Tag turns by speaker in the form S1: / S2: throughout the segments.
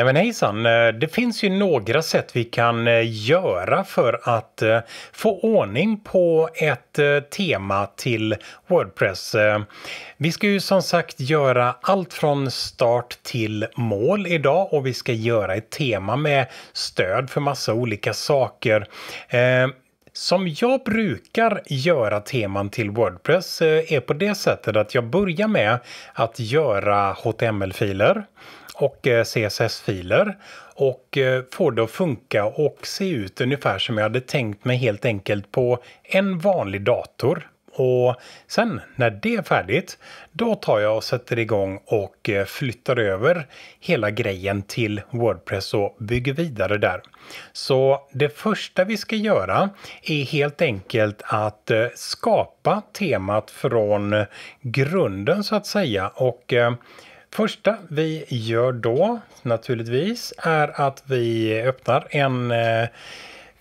S1: Nej men hejsan, eh, det finns ju några sätt vi kan eh, göra för att eh, få ordning på ett tema till Wordpress. Vi ska ju som sagt göra allt från start till mål idag och vi ska göra ett tema med stöd för massa olika saker. Som jag brukar göra teman till Wordpress är på det sättet att jag börjar med att göra HTML-filer och eh, CSS-filer och eh, få det att funka och se ut ungefär som jag hade tänkt mig helt enkelt på en vanlig dator. Och sen när det är färdigt, då tar jag och sätter igång och eh, flyttar över hela grejen till Wordpress och bygger vidare där. Så det första vi ska göra är helt enkelt att skapa temat från grunden så att säga. Och första vi gör då naturligtvis är att vi öppnar en eh,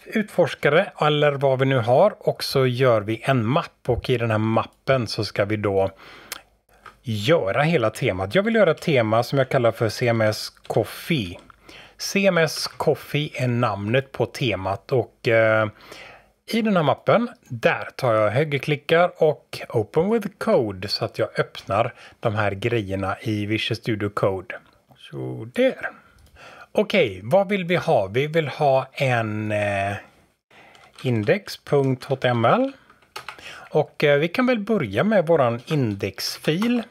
S1: utforskare eller vad vi nu har och så gör vi en mapp och i den här mappen så ska vi då göra hela temat. Jag vill göra ett tema som jag kallar för CMS Coffee. CMS Coffee är namnet på temat och eh, i den här mappen. Där tar jag högerklickar och Open with Code så att jag öppnar de här grejerna i Visual Studio Code. Så där. Okej, okay, vad vill vi ha? Vi vill ha en eh, index.html. Och eh, vi kan väl börja med vår indexfil.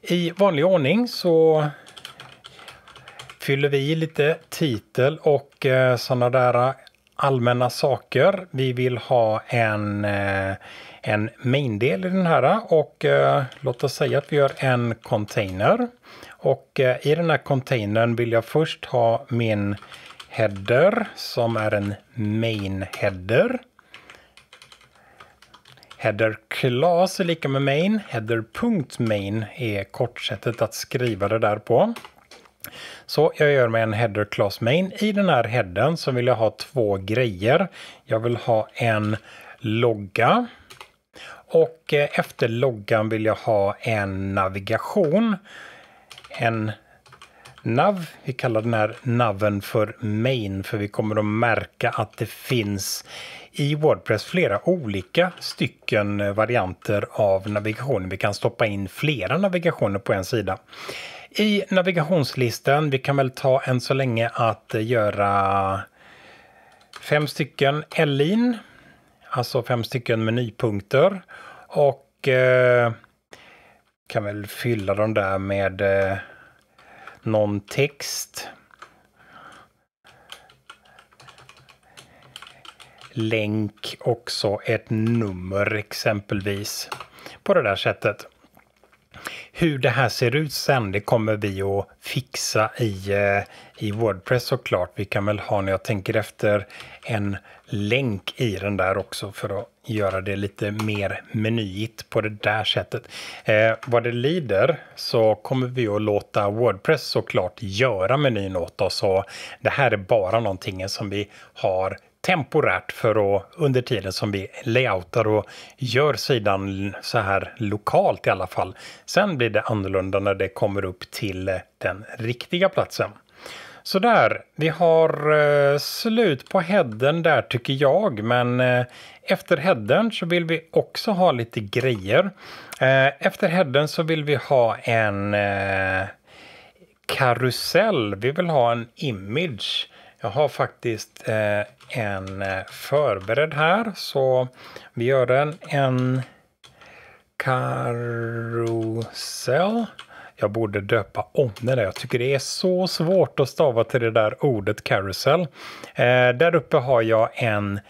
S1: I vanlig ordning så fyller vi i lite titel och eh, sådana där allmänna saker. Vi vill ha en, eh, en main-del i den här och eh, låt oss säga att vi gör en container. Och eh, i den här containern vill jag först ha min header som är en main-header. Header class är lika med main. Header.main är kortsättet att skriva det där på. Så jag gör mig en header class main. I den här headen så vill jag ha två grejer. Jag vill ha en logga. Och eh, efter loggan vill jag ha en navigation. En nav. Vi kallar den här naven för main för vi kommer att märka att det finns i Wordpress flera olika stycken eh, varianter av navigation. Vi kan stoppa in flera navigationer på en sida. I navigationslistan, vi kan väl ta än så länge att göra fem stycken l alltså fem stycken menypunkter. Och eh, kan väl fylla dem där med eh, någon text. Länk och så ett nummer exempelvis på det där sättet hur det här ser ut sen, det kommer vi att fixa i, eh, i Wordpress såklart. Vi kan väl ha, när jag tänker efter, en länk i den där också för att göra det lite mer menyigt på det där sättet. Eh, vad det lider så kommer vi att låta Wordpress såklart göra menyn åt oss. Och det här är bara någonting som vi har temporärt för att under tiden som vi layoutar och gör sidan så här lokalt i alla fall. Sen blir det annorlunda när det kommer upp till den riktiga platsen. Så där, vi har eh, slut på headen där tycker jag, men eh, efter headen så vill vi också ha lite grejer. Eh, efter headen så vill vi ha en karusell, vi vill ha en image. Jag har faktiskt eh, en eh, förberedd här, så vi gör den. En karusell. Jag borde döpa om den där. Jag tycker det är så svårt att stava till det där ordet karusell. Eh, där uppe har jag en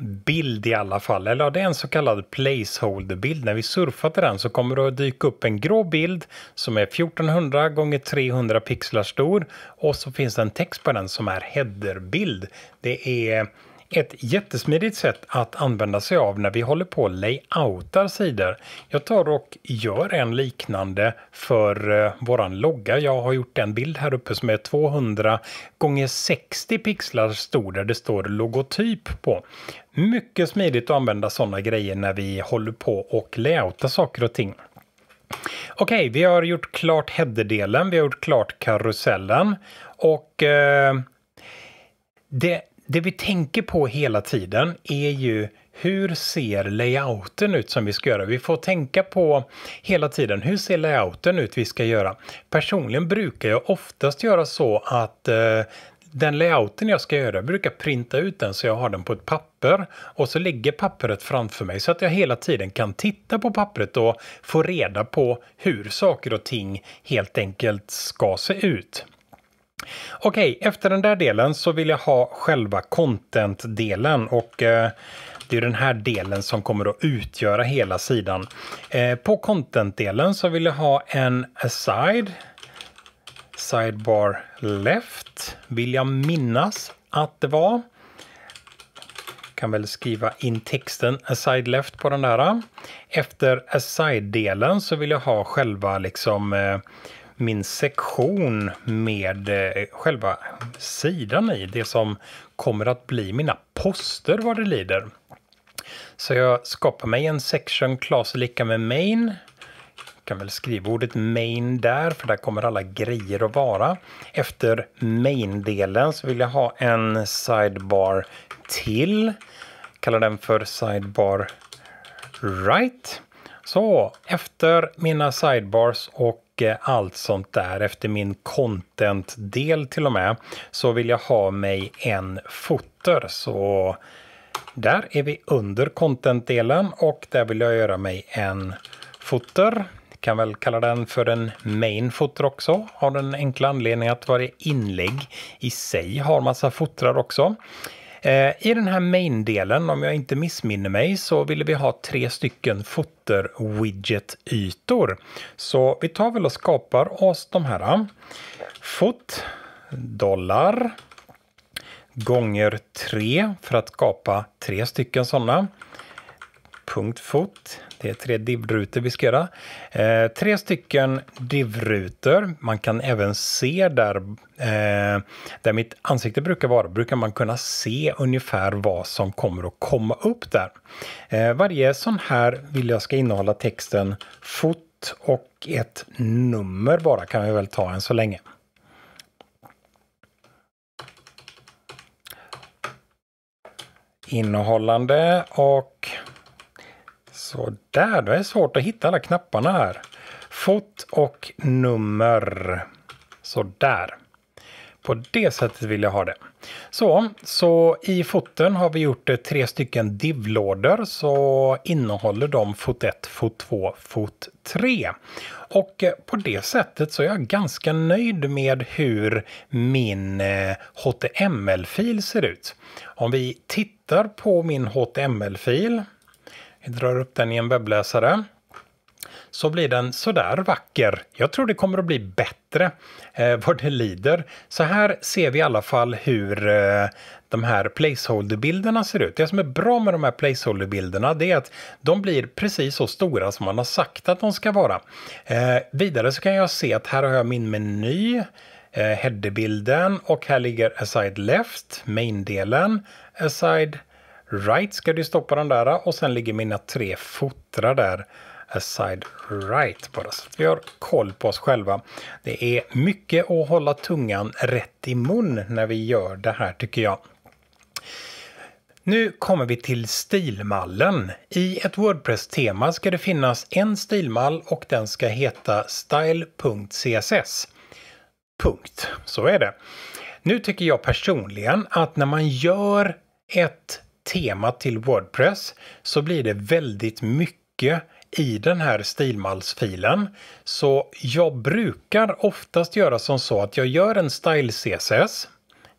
S1: bild i alla fall, eller ja, det är en så kallad placeholder-bild. När vi surfar till den så kommer det att dyka upp en grå bild som är 1400 x 300 pixlar stor och så finns det en text på den som är header-bild. Det är ett jättesmidigt sätt att använda sig av när vi håller på och layoutar sidor. Jag tar och gör en liknande för eh, våran logga. Jag har gjort en bild här uppe som är 200 gånger 60 pixlar stor där det står logotyp på. Mycket smidigt att använda sådana grejer när vi håller på och layoutar saker och ting. Okej, okay, vi har gjort klart headerdelen, vi har gjort klart karusellen och eh, det det vi tänker på hela tiden är ju hur ser layouten ut som vi ska göra? Vi får tänka på hela tiden, hur ser layouten ut vi ska göra? Personligen brukar jag oftast göra så att eh, den layouten jag ska göra, jag brukar printa ut den så jag har den på ett papper och så ligger pappret framför mig så att jag hela tiden kan titta på pappret och få reda på hur saker och ting helt enkelt ska se ut. Okej, okay, efter den där delen så vill jag ha själva content-delen och eh, det är den här delen som kommer att utgöra hela sidan. Eh, på content-delen så vill jag ha en aside, sidebar left, vill jag minnas att det var. Kan väl skriva in texten aside left på den där. Efter aside-delen så vill jag ha själva liksom eh, min sektion med eh, själva sidan i, det som kommer att bli mina poster vad det lider. Så jag skapar mig en section class lika med main. Jag kan väl skriva ordet main där, för där kommer alla grejer att vara. Efter main-delen så vill jag ha en sidebar till. Kallar den för sidebar right. Så efter mina sidebars och och allt sånt där. Efter min content-del till och med så vill jag ha mig en footer. Så där är vi under content-delen och där vill jag göra mig en footer kan väl kalla den för en main footer också, av den enkla anledningen att varje inlägg i sig har massa footrar också. Eh, I den här main-delen, om jag inte missminner mig, så ville vi ha tre stycken footer-widget-ytor. Så vi tar väl och skapar oss de här. Foot, dollar, gånger tre, för att skapa tre stycken sådana. Punkt foot. Det är tre divrutor vi ska göra. Eh, tre stycken divrutor. Man kan även se där, eh, där mitt ansikte brukar vara, brukar man kunna se ungefär vad som kommer att komma upp där. Eh, varje sån här vill jag ska innehålla texten fot och ett nummer bara kan vi väl ta än så länge. innehållande och så där, det är svårt att hitta alla knapparna här. Fot och nummer. Så där. På det sättet vill jag ha det. Så, så i foten har vi gjort eh, tre stycken divlådor så innehåller de fot 1, fot 2, fot 3. Och eh, på det sättet så är jag ganska nöjd med hur min HTML-fil eh, ser ut. Om vi tittar på min HTML-fil vi drar upp den i en webbläsare. Så blir den sådär vacker. Jag tror det kommer att bli bättre eh, vad det lider. Så här ser vi i alla fall hur eh, de här placeholder-bilderna ser ut. Det som är bra med de här placeholder-bilderna är att de blir precis så stora som man har sagt att de ska vara. Eh, vidare så kan jag se att här har jag min meny eh, bilden och här ligger aside left, main-delen, aside right ska du stoppa den där och sen ligger mina tre fottrar där aside right bara så att vi har koll på oss själva. Det är mycket att hålla tungan rätt i mun när vi gör det här tycker jag. Nu kommer vi till stilmallen. I ett Wordpress-tema ska det finnas en stilmall och den ska heta style.css. Punkt. Så är det. Nu tycker jag personligen att när man gör ett temat till Wordpress så blir det väldigt mycket i den här stilmallsfilen. Så jag brukar oftast göra som så att jag gör en style CSS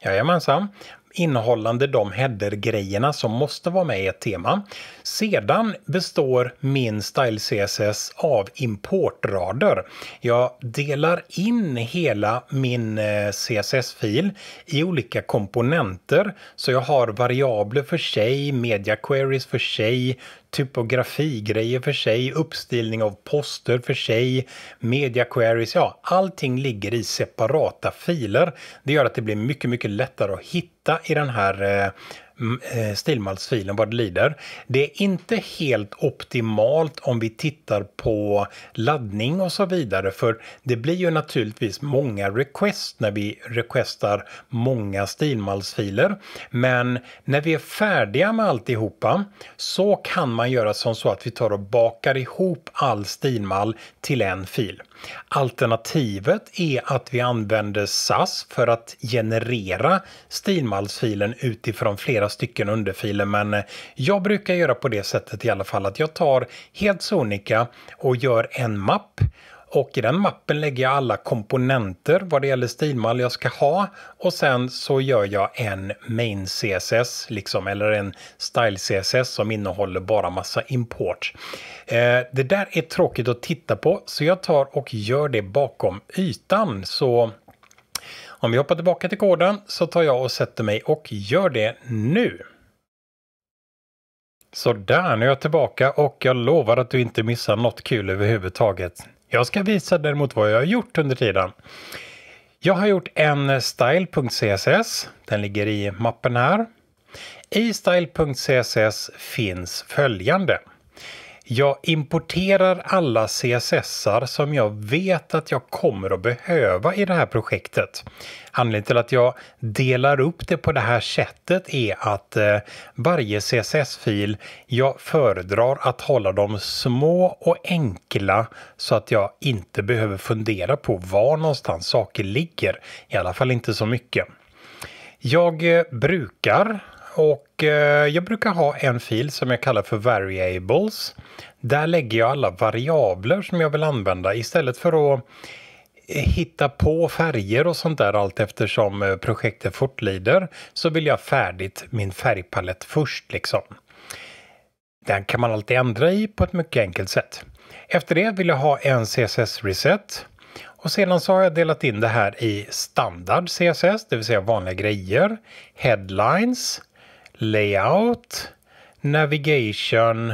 S1: Jajamensan innehållande de header-grejerna som måste vara med i ett tema. Sedan består min Style CSS av importrader. Jag delar in hela min eh, CSS-fil i olika komponenter så jag har variabler för sig, media queries för sig, typografigrejer för sig, uppstilning av poster för sig, media queries, ja, allting ligger i separata filer. Det gör att det blir mycket, mycket lättare att hitta i den här eh, Mm, eh, stilmalsfilen vad det lider. Det är inte helt optimalt om vi tittar på laddning och så vidare för det blir ju naturligtvis många request när vi requestar många stilmalsfiler. Men när vi är färdiga med alltihopa så kan man göra som så att vi tar och bakar ihop all stilmall till en fil. Alternativet är att vi använder SAS för att generera stilmallsfilen utifrån flera stycken underfiler men jag brukar göra på det sättet i alla fall att jag tar helt sonika och gör en mapp och i den mappen lägger jag alla komponenter vad det gäller stilmall jag ska ha. Och sen så gör jag en main CSS, liksom, eller en style CSS som innehåller bara massa import. Eh, det där är tråkigt att titta på, så jag tar och gör det bakom ytan. Så om vi hoppar tillbaka till koden så tar jag och sätter mig och gör det nu. Så där, nu är jag tillbaka och jag lovar att du inte missar något kul överhuvudtaget. Jag ska visa däremot vad jag har gjort under tiden. Jag har gjort en style.css. Den ligger i mappen här. I style.css finns följande. Jag importerar alla CSSar som jag vet att jag kommer att behöva i det här projektet. Anledningen till att jag delar upp det på det här sättet är att eh, varje CSS-fil, jag föredrar att hålla dem små och enkla så att jag inte behöver fundera på var någonstans saker ligger. I alla fall inte så mycket. Jag eh, brukar och eh, jag brukar ha en fil som jag kallar för variables. Där lägger jag alla variabler som jag vill använda istället för att eh, hitta på färger och sånt där allt eftersom eh, projektet fortlider så vill jag färdigt min färgpalett först liksom. Den kan man alltid ändra i på ett mycket enkelt sätt. Efter det vill jag ha en CSS-reset och sedan så har jag delat in det här i standard CSS, det vill säga vanliga grejer, headlines, layout, navigation,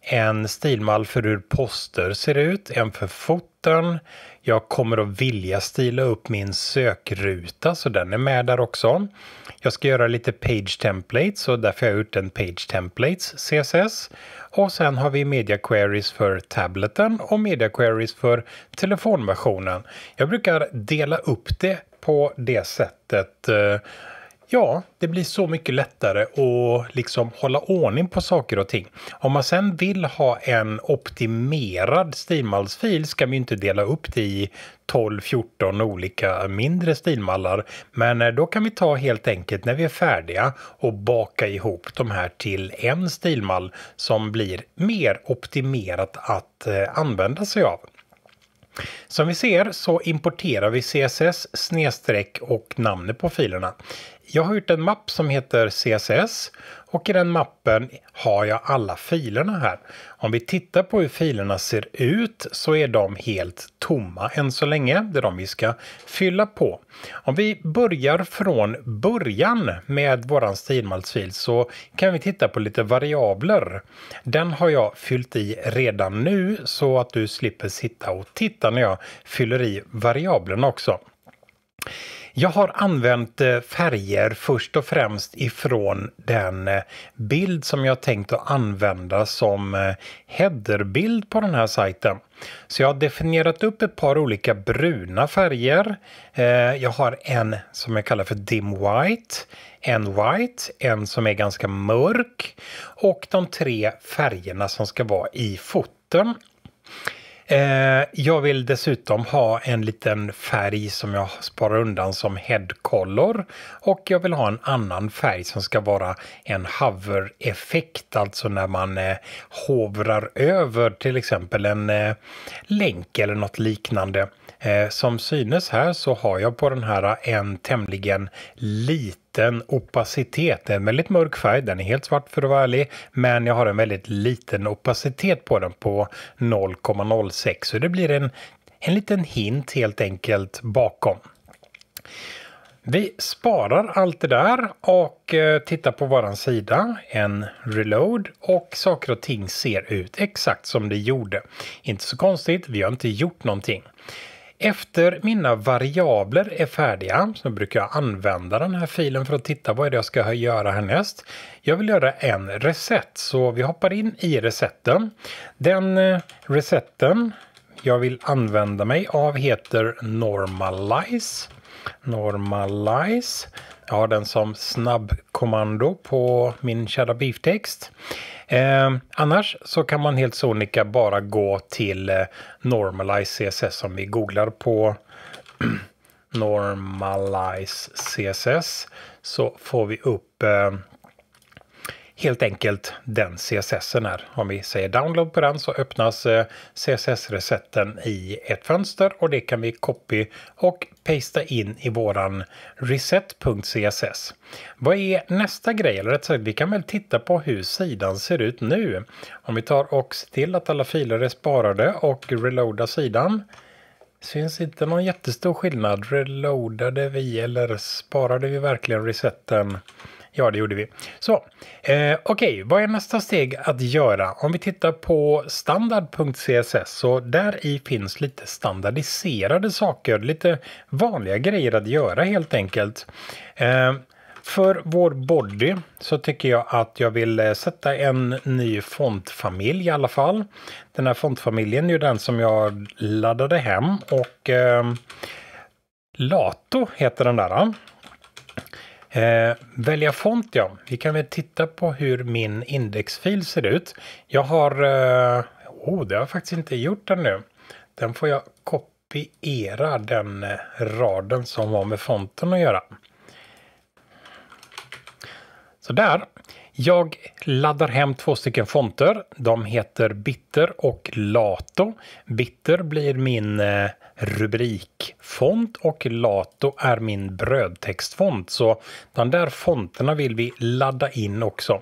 S1: en stilmall för hur poster ser ut, en för foton. Jag kommer att vilja stila upp min sökruta så den är med där också. Jag ska göra lite page templates och därför har jag gjort en page templates CSS. Och sen har vi media queries för tableten och media queries för telefonversionen. Jag brukar dela upp det på det sättet eh, Ja, det blir så mycket lättare att liksom hålla ordning på saker och ting. Om man sen vill ha en optimerad stilmallsfil ska man ju inte dela upp det i 12-14 olika mindre stilmallar. Men eh, då kan vi ta helt enkelt när vi är färdiga och baka ihop de här till en stilmall som blir mer optimerat att eh, använda sig av. Som vi ser så importerar vi CSS snedstreck och namnet på filerna jag har gjort en mapp som heter CSS och i den mappen har jag alla filerna här. Om vi tittar på hur filerna ser ut så är de helt tomma än så länge. Det är de vi ska fylla på. Om vi börjar från början med vår stilmalsfil så kan vi titta på lite variabler. Den har jag fyllt i redan nu så att du slipper sitta och titta när jag fyller i variablerna också. Jag har använt eh, färger först och främst ifrån den eh, bild som jag tänkt att använda som eh, headerbild på den här sajten. Så jag har definierat upp ett par olika bruna färger. Jag har en som jag kallar för dim white, en white, en som är ganska mörk och de tre färgerna som ska vara i foten. Eh, jag vill dessutom ha en liten färg som jag sparar undan som head color och jag vill ha en annan färg som ska vara en hover-effekt, alltså när man eh, hovrar över till exempel en eh, länk eller något liknande. som synes här så har jag på den här en tämligen liten liten opacitet. Det är en väldigt mörk färg, den är helt svart för att vara ärlig. Men jag har en väldigt liten opacitet på den på 0,06 så det blir en, en liten hint helt enkelt bakom. Vi sparar allt det där och eh, tittar på våran sida, en reload och saker och ting ser ut exakt som det gjorde. Inte så konstigt, vi har inte gjort någonting. Efter mina variabler är färdiga så brukar jag använda den här filen för att titta vad det jag ska göra härnäst. Jag vill göra en reset så vi hoppar in i resetten. Den eh, resetten jag vill använda mig av heter normalize. Normalize. Jag har den som snabbkommando på min Shadow Beef-text. Eh, annars så kan man helt sonika bara gå till eh, Normalize CSS som vi googlar på. Normalize CSS så får vi upp eh, helt enkelt den CSSen är. Om vi säger download på den så öppnas eh, CSS-resetten i ett fönster och det kan vi copy och pasta in i våran reset.css. Vad är nästa grej? Eller rätt sagt, vi kan väl titta på hur sidan ser ut nu. Om vi tar och ser till att alla filer är sparade och reloadar sidan syns inte någon jättestor skillnad. Reloadade vi eller sparade vi verkligen resetten? Ja, det gjorde vi. Så, eh, okej, okay. vad är nästa steg att göra? Om vi tittar på standard.css så där i finns lite standardiserade saker, lite vanliga grejer att göra helt enkelt. Eh, för vår body så tycker jag att jag vill eh, sätta en ny fontfamilj i alla fall. Den här fontfamiljen är ju den som jag laddade hem och eh, Lato heter den där. Eh, välja font, ja. Vi kan väl titta på hur min indexfil ser ut. Jag har... Eh, oh, det har jag faktiskt inte gjort ännu. Den får jag kopiera, den eh, raden som har med fonten att göra. Så där. Jag laddar hem två stycken fonter. De heter Bitter och Lato. Bitter blir min eh, rubrikfont och Lato är min brödtextfont. Så de där fonterna vill vi ladda in också.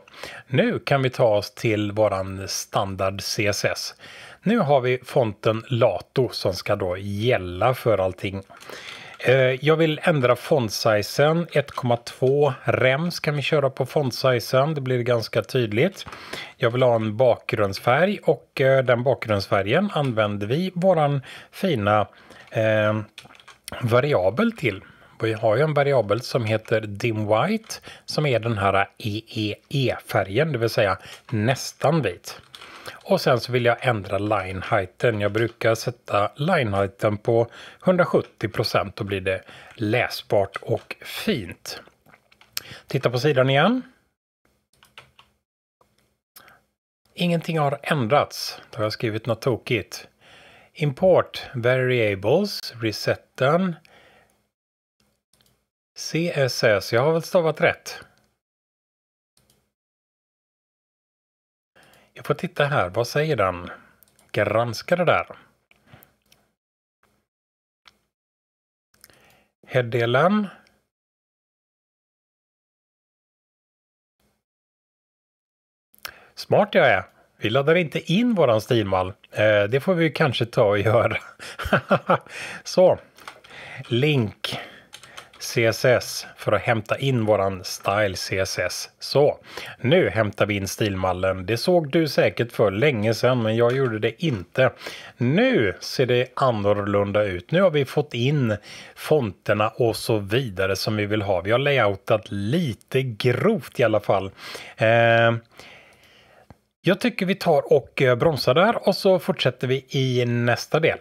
S1: Nu kan vi ta oss till våran standard CSS. Nu har vi fonten Lato som ska då gälla för allting. Eh, jag vill ändra fontsizen. 1,2 rems kan vi köra på fontsizen. Det blir ganska tydligt. Jag vill ha en bakgrundsfärg och eh, den bakgrundsfärgen använder vi vår fina eh, variabel till. Vi har ju en variabel som heter dim white som är den här EEE-färgen, det vill säga nästan vit. Och sen så vill jag ändra line heighten. Jag brukar sätta line heighten på 170 Då blir det läsbart och fint. Titta på sidan igen. Ingenting har ändrats. Då har jag skrivit något tokigt. Import variables, resetten. CSS, jag har väl stavat rätt? Jag får titta här, vad säger den? Granska det där. Headdelen. Smart jag är. Vi laddar inte in våran stilmall. Eh, det får vi kanske ta och göra. Så. Link. CSS för att hämta in våran Style CSS. Så, nu hämtar vi in stilmallen. Det såg du säkert för länge sedan, men jag gjorde det inte. Nu ser det annorlunda ut. Nu har vi fått in fonterna och så vidare som vi vill ha. Vi har layoutat lite grovt i alla fall. Eh, jag tycker vi tar och eh, bromsar där och så fortsätter vi i nästa del.